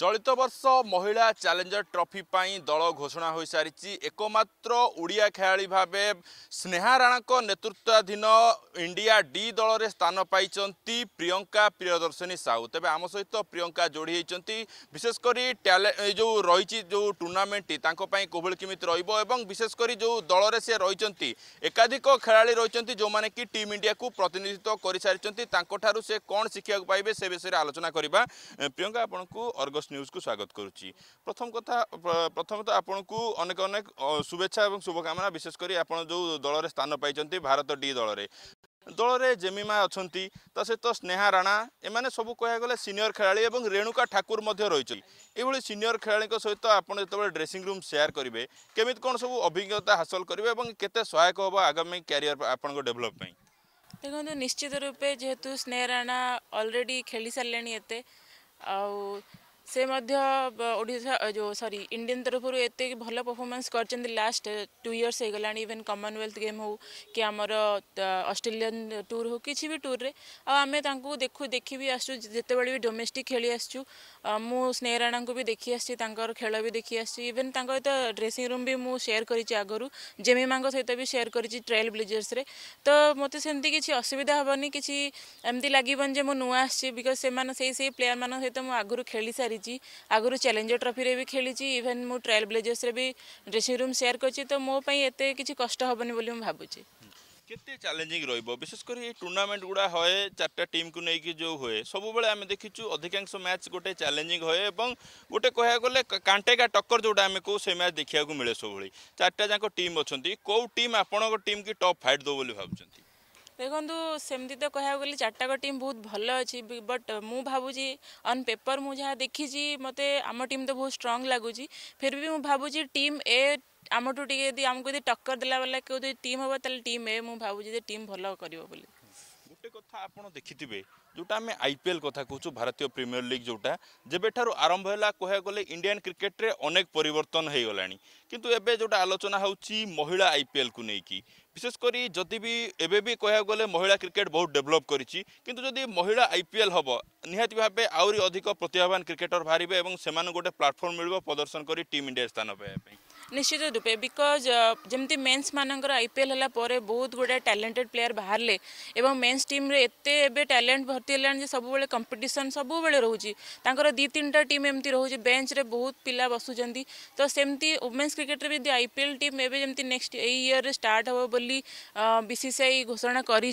ଚଳିତ ବର୍ଷ ମହିଳା ଚ୍ୟାଲେଞ୍ଜର ଟ୍ରଫି ପାଇଁ ଦଳ ଘୋଷଣା ହୋଇସାରିଛି ଏକମାତ୍ର ଓଡ଼ିଆ ଖେଳାଳି ଭାବେ ସ୍ନେହା ରାଣାଙ୍କ ନେତୃତ୍ୱାଧୀନ ଇଣ୍ଡିଆ ଡି ଦଳରେ ସ୍ଥାନ ପାଇଛନ୍ତି ପ୍ରିୟଙ୍କା ପ୍ରିୟଦର୍ଶିନୀ ସାହୁ ତେବେ ଆମ ସହିତ ପ୍ରିୟଙ୍କା ଯୋଡ଼ି ହୋଇଛନ୍ତି ବିଶେଷ କରି ଟ୍ୟାଲେ ଯେଉଁ ରହିଛି ଯେଉଁ ଟୁର୍ଣ୍ଣାମେଣ୍ଟଟି ତାଙ୍କ ପାଇଁ କୋଭିଡ଼ କେମିତି ରହିବ ଏବଂ ବିଶେଷ କରି ଯେଉଁ ଦଳରେ ସେ ରହିଛନ୍ତି ଏକାଧିକ ଖେଳାଳି ରହିଛନ୍ତି ଯେଉଁମାନେ କି ଟିମ୍ ଇଣ୍ଡିଆକୁ ପ୍ରତିନିଧିତ୍ୱ କରିସାରିଛନ୍ତି ତାଙ୍କଠାରୁ ସେ କ'ଣ ଶିଖିବାକୁ ପାଇବେ ସେ ବିଷୟରେ ଆଲୋଚନା କରିବା ପ୍ରିୟଙ୍କା ଆପଣଙ୍କୁ ଅର୍ଗସ୍ ନ୍ୟୁଜ୍କୁ ସ୍ୱାଗତ କରୁଛି ପ୍ରଥମ କଥା ପ୍ରଥମତଃ ଆପଣଙ୍କୁ ଅନେକ ଅନେକ ଶୁଭେଚ୍ଛା ଏବଂ ଶୁଭକାମନା ବିଶେଷ କରି ଆପଣ ଯେଉଁ ଦଳରେ ସ୍ଥାନ ପାଇଛନ୍ତି ଭାରତ ଡି ଦଳରେ ଦଳରେ ଜେମିମା ଅଛନ୍ତି ତା ସହିତ ସ୍ନେହା ରାଣା ଏମାନେ ସବୁ କହିବାକୁ ଗଲେ ସିନିୟର ଖେଳାଳି ଏବଂ ରେଣୁକା ଠାକୁର ମଧ୍ୟ ରହିଛନ୍ତି ଏଭଳି ସିନିୟର ଖେଳାଳିଙ୍କ ସହିତ ଆପଣ ଯେତେବେଳେ ଡ୍ରେସିଂ ରୁମ୍ ସେୟାର କରିବେ କେମିତି କ'ଣ ସବୁ ଅଭିଜ୍ଞତା ହାସଲ କରିବେ ଏବଂ କେତେ ସହାୟକ ହେବ ଆଗାମୀ କ୍ୟାରିୟର ଆପଣଙ୍କ ଡେଭଲପ୍ ପାଇଁ ଦେଖନ୍ତୁ ନିଶ୍ଚିତ ରୂପେ ଯେହେତୁ ସ୍ନେହା ରାଣା ଅଲରେଡ଼ି ଖେଳି ସାରିଲେଣି ଏତେ ଆଉ से मध्य जो सॉरी इंडियन तरफ एत भल परफॉर्मेंस कर लास्ट टू इयर्स होगला इवेन कमनवेल्थ गेम हो कि आमर ऑस्ट्रेलियन टूर हो कि भी टूर रे आम देखु देख भी आसचु जिते भी डोमेस्टिक खेली आस मु को भी देखी आसर खेल भी देखी आसचु इवेन तक तो ड्रेसींग रूम भी मुझे सेयर करगर जेमीमा सहित भी सेयर कर ट्रेल ब्लेजर्स तो मत से किसी असुविधा हेनी किसी एमती लगे नुआ आसचि बिकज से प्लेयर मान सहित मुझे आगुरी खेली सारी खेली आगुरी चैलेंजर ट्रफि भी खेली इवेन मुझ ट्रायल ब्लेजर्स भी ड्रेसिंग रूम सेयार कर तो मोपाई एत कि कष्ट हेनी बोली भावुँ के चैलेंजिंग रशेषकर टूर्णमेंट गुड़ा हुए चार्टा टीम को लेकिन जो हुए सब बेले आम देखीचु अधिकांश मैच गोटे चैलेंजिंग हुए और गोटे कह कांटे का टक्कर जो कहू से मैच देखा मिले सब चार्टा जाक टीम अच्छा कौ टीम आपण टीम की टप फाइट दो भावुँच ଦେଖନ୍ତୁ ସେମିତି ତ କହିବାକୁ ଗଲେ ଚାରିଟାକ ଟିମ୍ ବହୁତ ଭଲ ଅଛି ବଟ୍ ମୁଁ ଭାବୁଛି ଅନ୍ ପେପର୍ ମୁଁ ଯାହା ଦେଖିଛି ମୋତେ ଆମ ଟିମ୍ ତ ବହୁତ ଷ୍ଟ୍ରଙ୍ଗ୍ ଲାଗୁଛି ଫିର୍ ବି ମୁଁ ଭାବୁଛି ଟିମ୍ ଏ ଆମଠୁ ଟିକେ ଯଦି ଆମକୁ ଯଦି ଟକ୍କର ଦେଲା ବେଲା କେଉଁ ଯଦି ଟିମ୍ ହେବ ତାହେଲେ ଟିମ୍ ଏ ମୁଁ ଭାବୁଛି ଯେ ଟିମ୍ ଭଲ କରିବ ବୋଲି ଗୋଟେ କଥା ଆପଣ ଦେଖିଥିବେ ଯେଉଁଟା ଆମେ ଆଇ ପି ଏଲ୍ କଥା କହୁଛୁ ଭାରତୀୟ ପ୍ରିମିୟର ଲିଗ୍ ଯେଉଁଟା ଯେବେଠାରୁ ଆରମ୍ଭ ହେଲା କହିବାକୁ ଗଲେ ଇଣ୍ଡିଆନ୍ କ୍ରିକେଟ୍ରେ ଅନେକ ପରିବର୍ତ୍ତନ ହୋଇଗଲାଣି କିନ୍ତୁ ଏବେ ଯେଉଁଟା ଆଲୋଚନା ହେଉଛି ମହିଳା ଆଇପିଏଲ୍କୁ ନେଇକି বিশেষ করে যদি বি এবে বি কহা গলে মহিলা ক্রিকেট বহুত ডেভেলপ করেছি কিন্তু যদি মহিলা আইপিএল হব নিহতি ভাবে আহরি অধিক প্রতিভাবান ক্রিকেটর বাহারে এবং সে গোটে প্লাটফর্ম মিলব প্রদর্শন করে টিম ইন্ডিয়া স্থান পাওয়া निश्चित रूपे बिकज जमी मेन्स मानक आईपीएल है बहुत गुड़ा टैलेंटेड प्लेयर बाहर एवं मेन्स टीम एत टैलेंट भर्ती है सब कंपिटन सब बड़े रोचर दी तीन टाइम टीम एमती रोज बेंच रे बहुत पिला बसुँच तो सेमती वुमेन्स क्रिकेट रे भी आईपीएल टीम एम नेक्ट ईयर स्टार्ट हम बोली बीसीसीआई घोषणा कर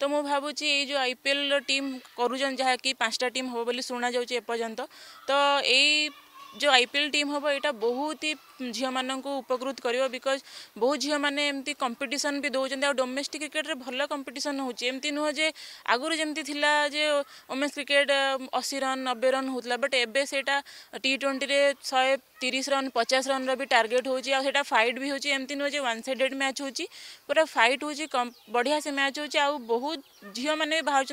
तो मुझ आईपीएल टीम करूँ कि पांचटा टीम हम बोली शुणा जापर्त तो यही जो आईपीएल टीम हम यहाँ बहुत ही झील मान उपकृत कर बिकज बहुत झील मैंने कंपिटन भी दौरान आ डोमेस्टिक क्रिकेट में भल कंपिटन होमती नुहजे आगुरी जमी वोमेन्स क्रिकेट अशी रन नब्बे रन होता बट एटा टी ट्वेंटी शहे तीस रन पचास रन रारगेट होता फाइट भी होती नुहजे वन सैडेड मैच होगी पूरा फाइट हो बढ़िया से मैच हो बहुत झील मैंने बाहर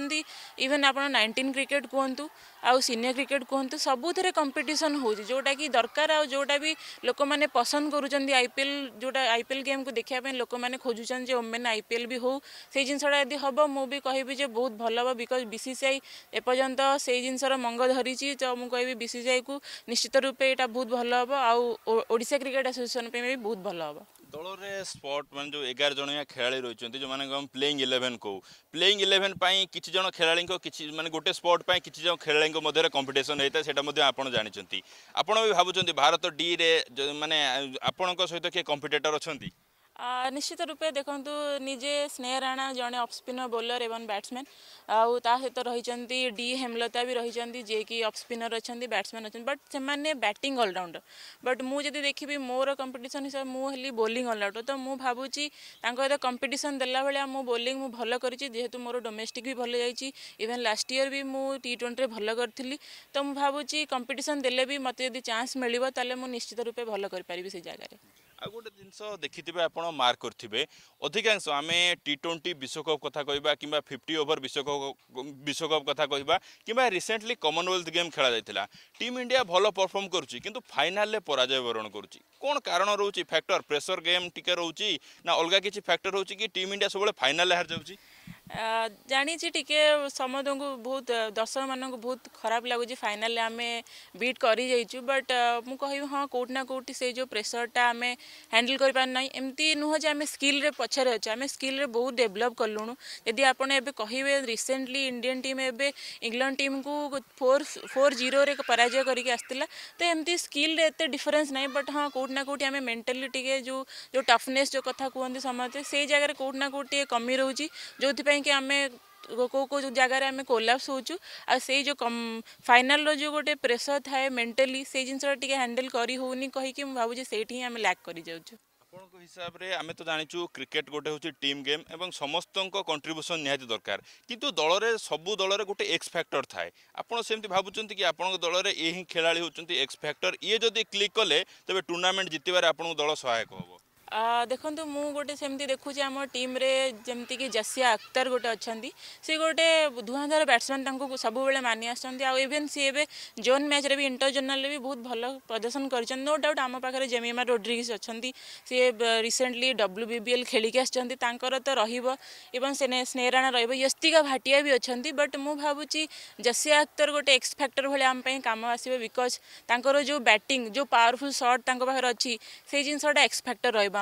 इवेन आप नाइंटीन क्रिकेट कहतु आउ सिनियर क्रिकेट कहतु सबुरे कंपिटन होटा कि दरकार आ जोटा भी लोक मैंने पसंद कर आईपीएल जो आईपीएल गेम को देखापी लोक मैंने खोजुन जो ओमेन आईपीएल भी हो जिनसा यदि हम मुझे कहबी जो बहुत भल हम बिकज बीसीआई एपर्त से जिनसर मंग धरी तो मुझे कहि बीसीआई को निश्चित रूपए यहाँ बहुत भल हम आउा क्रिकेट आसोसीएसन भी बहुत भल हम ଦଳରେ ସ୍ପଟ୍ ମାନେ ଯେଉଁ ଏଗାର ଜଣିଆ ଖେଳାଳି ରହିଛନ୍ତି ଯେଉଁମାନେ ଆମେ ପ୍ଲେଇଂ ଇଲେଭେନ୍ କହୁ ପ୍ଲେଇଂ ଇଲେଭେନ୍ ପାଇଁ କିଛି ଜଣ ଖେଳାଳିଙ୍କ କିଛି ମାନେ ଗୋଟେ ସ୍ପଟ ପାଇଁ କିଛି ଜଣ ଖେଳାଳିଙ୍କ ମଧ୍ୟରେ କମ୍ପିଟିସନ୍ ହେଇଥାଏ ସେଇଟା ମଧ୍ୟ ଆପଣ ଜାଣିଛନ୍ତି ଆପଣ ବି ଭାବୁଛନ୍ତି ଭାରତ ଡିରେ ମାନେ ଆପଣଙ୍କ ସହିତ କିଏ କମ୍ପିଟେଟର୍ ଅଛନ୍ତି ନିଶ୍ଚିତ ରୂପେ ଦେଖନ୍ତୁ ନିଜେ ସ୍ନେହ ରାଣା ଜଣେ ଅଫ୍ ସ୍ପିନର୍ ବୋଲର ଏବଂ ବ୍ୟାଟ୍ସମ୍ୟାନ୍ ଆଉ ତା ସହିତ ରହିଛନ୍ତି ଡି ହେମଲତା ବି ରହିଛନ୍ତି ଯିଏକି ଅଫ୍ ସ୍ପିନର୍ ଅଛନ୍ତି ବ୍ୟାଟ୍ସମ୍ୟାନ୍ ଅଛନ୍ତି ବଟ୍ ସେମାନେ ବ୍ୟାଟିଂ ଅଲରାଉଣ୍ଡର୍ ବଟ୍ ମୁଁ ଯଦି ଦେଖିବି ମୋର କମ୍ପିଟିସନ୍ ହିସାବରେ ମୁଁ ହେଲି ବୋଲିଂ ଅଲରାଉଣ୍ଡର୍ ତ ମୁଁ ଭାବୁଛି ତାଙ୍କ ସହିତ କମ୍ପିଟିସନ୍ ଦେଲାବେଳେ ମୋ ବୋଲିଂ ମୁଁ ଭଲ କରିଛି ଯେହେତୁ ମୋର ଡୋମେଷ୍ଟିକ୍ ବି ଭଲ ଯାଇଛି ଇଭେନ୍ ଲାଷ୍ଟ ଇୟର୍ ବି ମୁଁ ଟି ଟ୍ୱେଣ୍ଟିରେ ଭଲ କରିଥିଲି ତ ମୁଁ ଭାବୁଛି କମ୍ପିଟିସନ୍ ଦେଲେ ବି ମୋତେ ଯଦି ଚାନ୍ସ ମିଳିବ ତାହେଲେ ମୁଁ ନିଶ୍ଚିତ ରୂପେ ଭଲ କରିପାରିବି ସେ ଜାଗାରେ ଆଉ ଗୋଟେ ଜିନିଷ ଦେଖିଥିବେ ଆପଣ ମାର୍କ କରିଥିବେ ଅଧିକାଂଶ ଆମେ ଟି ଟ୍ୱେଣ୍ଟି ବିଶ୍ୱକପ୍ କଥା କହିବା କିମ୍ବା ଫିଫ୍ଟି ଓଭର ବିଶ୍ୱକପ୍ ବିଶ୍ୱକପ୍ କଥା କହିବା କିମ୍ବା ରିସେଣ୍ଟଲି କମନୱେଲ୍ଥ ଗେମ୍ ଖେଳାଯାଇଥିଲା ଟିମ୍ ଇଣ୍ଡିଆ ଭଲ ପରଫର୍ମ କରୁଛି କିନ୍ତୁ ଫାଇନାଲ୍ରେ ପରାଜୟ ବରଣ କରୁଛି କ'ଣ କାରଣ ରହୁଛି ଫ୍ୟାକ୍ଟର ପ୍ରେସର ଗେମ୍ ଟିକେ ରହୁଛି ନା ଅଲଗା କିଛି ଫ୍ୟାକ୍ଟର ରହୁଛି କି ଟିମ୍ ଇଣ୍ଡିଆ ସବୁବେଳେ ଫାଇନାଲ୍ରେ ହାରିଯାଉଛି जाणी टी समय बहुत दर्शक मान बहुत खराब लगुच फाइनाल आम बीट कर बट मुँ कह हाँ कौटना कौट से जो प्रेसरटा आम हैंडल कर पार ना एमती नुहजे आम स्किल पचर अच्छे आम स्किल बहुत डेभलप कलु यदि आपड़ कहे रिसेंटली इंडियान टीम एवं इंग्लैंड टीम को फोर फोर जीरो पराजय करके आसला तो एमती स्किल डिफरेन्स ना बट हाँ कौटना कौटी आम मेन्टाली टे जो जो टफने जो कथ कहते समय से जगह कौटना कौटी कमी रोचे जो ପାଇଁକି ଆମେ କେଉଁ କେଉଁ ଜାଗାରେ ଆମେ କୋଲାପ୍ସ ହେଉଛୁ ଆଉ ସେଇ ଯେଉଁ ଫାଇନାଲ୍ର ଯେଉଁ ଗୋଟେ ପ୍ରେସର ଥାଏ ମେଣ୍ଟାଲି ସେଇ ଜିନିଷଟା ଟିକେ ହ୍ୟାଣ୍ଡେଲ୍ କରି ହେଉନି କହିକି ମୁଁ ଭାବୁଛି ସେଇଠି ହିଁ ଆମେ ଲ୍ୟାକ୍ କରିଯାଉଛୁ ଆପଣଙ୍କ ହିସାବରେ ଆମେ ତ ଜାଣିଛୁ କ୍ରିକେଟ୍ ଗୋଟେ ହେଉଛି ଟିମ୍ ଗେମ୍ ଏବଂ ସମସ୍ତଙ୍କ କଣ୍ଟ୍ରିବ୍ୟୁସନ୍ ନିହାତି ଦରକାର କିନ୍ତୁ ଦଳରେ ସବୁ ଦଳରେ ଗୋଟେ ଏକ୍ସ ଫ୍ୟାକ୍ଟର ଥାଏ ଆପଣ ସେମିତି ଭାବୁଛନ୍ତି କି ଆପଣଙ୍କ ଦଳରେ ଏ ହିଁ ଖେଳାଳି ହେଉଛନ୍ତି ଏକ୍ସ ଫ୍ୟାକ୍ଟର ଇଏ ଯଦି କ୍ଲିକ୍ କଲେ ତେବେ ଟୁର୍ଣ୍ଣାମେଣ୍ଟ ଜିତିବାରେ ଆପଣଙ୍କ ଦଳ ସହାୟକ ହେବ देखु मु गोटे सेम देखुचे आम टीम जमीक जसिया अख्तर गोटे अच्छा सी गोटे धुआंधार बैट्समैन सब बेले मानि आसन सी एवं जोन मैच रे भी इंटरजोनाल भी बहुत भल प्रदर्शन करो डाउट आम पाखे जेमिमा रोड्रिग्स अच्छा सी रिसेंटली डब्ल्यू बीएल एल खेलिकी तो रने स्नेहराणा रस्तिका भाटिया भी अच्छा बट मुझे भावी जसिया अख्तर गोटे एक्सफैक्टर भले आम आम आस बिकज तर जो बैटिंग जो पावरफुल सर्टर अच्छी से जिनसा एक्सफैक्टर रहा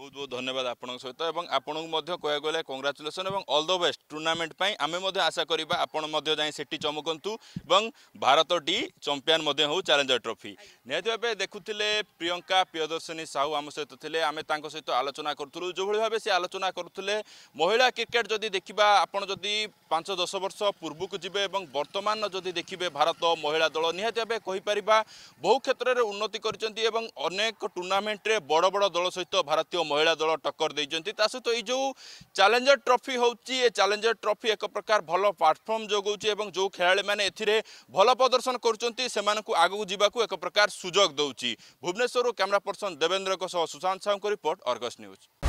ବହୁତ ବହୁତ ଧନ୍ୟବାଦ ଆପଣଙ୍କ ସହିତ ଏବଂ ଆପଣଙ୍କୁ ମଧ୍ୟ କହିବାକୁ ଗଲେ କଂଗ୍ରାଚୁଲେସନ୍ ଏବଂ ଅଲ୍ ଦ ବେଷ୍ଟ ଟୁର୍ଣ୍ଣାମେଣ୍ଟ ପାଇଁ ଆମେ ମଧ୍ୟ ଆଶା କରିବା ଆପଣ ମଧ୍ୟ ଯାଇ ସେଠି ଚମକନ୍ତୁ ଏବଂ ଭାରତ ଡି ଚମ୍ପିଆନ୍ ମଧ୍ୟ ହେଉ ଚ୍ୟାଲେଞ୍ଜର ଟ୍ରଫି ନିହାତି ଭାବେ ଦେଖୁଥିଲେ ପ୍ରିୟଙ୍କା ପ୍ରିୟଦର୍ଶିନୀ ସାହୁ ଆମ ସହିତ ଥିଲେ ଆମେ ତାଙ୍କ ସହିତ ଆଲୋଚନା କରୁଥିଲୁ ଯେଉଁଭଳି ଭାବେ ସେ ଆଲୋଚନା କରୁଥିଲେ ମହିଳା କ୍ରିକେଟ୍ ଯଦି ଦେଖିବା ଆପଣ ଯଦି ପାଞ୍ଚ ଦଶ ବର୍ଷ ପୂର୍ବକୁ ଯିବେ ଏବଂ ବର୍ତ୍ତମାନ ଯଦି ଦେଖିବେ ଭାରତ ମହିଳା ଦଳ ନିହାତି ଭାବେ କହିପାରିବା ବହୁ କ୍ଷେତ୍ରରେ ଉନ୍ନତି କରିଛନ୍ତି ଏବଂ ଅନେକ ଟୁର୍ଣ୍ଣାମେଣ୍ଟରେ ବଡ଼ ବଡ଼ ଦଳ ସହିତ ଭାରତୀୟ ମହିଳା ଦଳ ଟକ୍କର ଦେଇଛନ୍ତି ତା ସହିତ ଏଇ ଯେଉଁ ଚ୍ୟାଲେଞ୍ଜର ଟ୍ରଫି ହେଉଛି ଏ ଚ୍ୟାଲେଞ୍ଜର ଟ୍ରଫି ଏକ ପ୍ରକାର ଭଲ ପ୍ଲାଟଫର୍ମ ଯୋଗାଉଛି ଏବଂ ଯେଉଁ ଖେଳାଳିମାନେ ଏଥିରେ ଭଲ ପ୍ରଦର୍ଶନ କରୁଛନ୍ତି ସେମାନଙ୍କୁ ଆଗକୁ ଯିବାକୁ ଏକ ପ୍ରକାର ସୁଯୋଗ ଦେଉଛି ଭୁବନେଶ୍ୱରରୁ କ୍ୟାମେରା ପର୍ସନ ଦେବେନ୍ଦ୍ରଙ୍କ ସହ ସୁଶାନ୍ତ ସାହୁଙ୍କ ରିପୋର୍ଟ ଅର୍ଗସ୍ ନ୍ୟୁଜ୍